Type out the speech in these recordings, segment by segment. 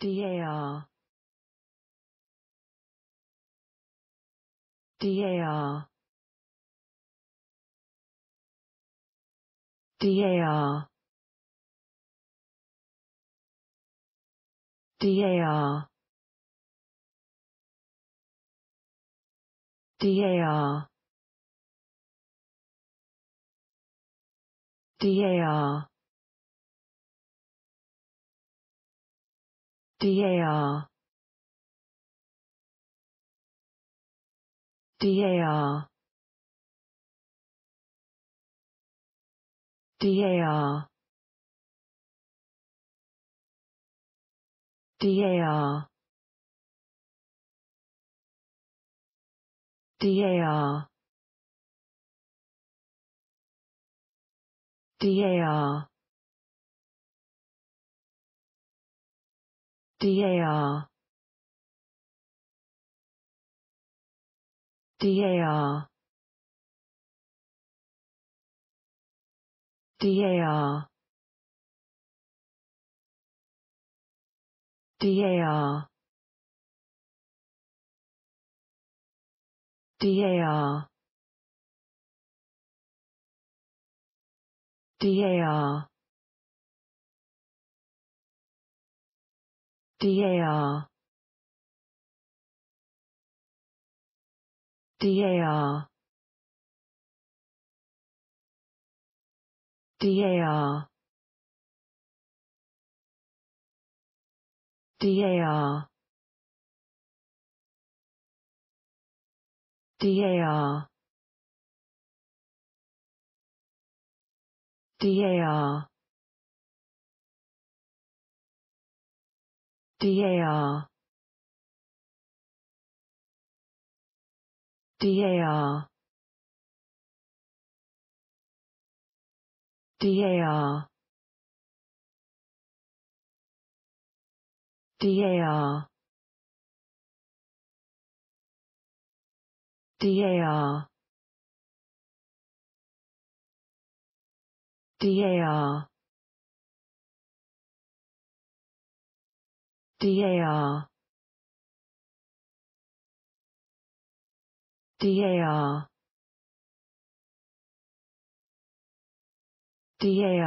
DAR DAR DAR DAR DAR DAR DAR DAR DAR DAR DAR DAR DAR DAR DAR DAR DAR DAR DAR DAR DAR DAR DAR DAR DAR DAR DAR DAR DAR DAR DAR DAR DAR DAR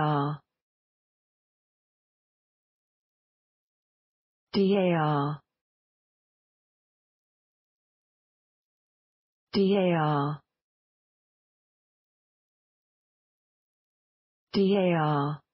DAR DAR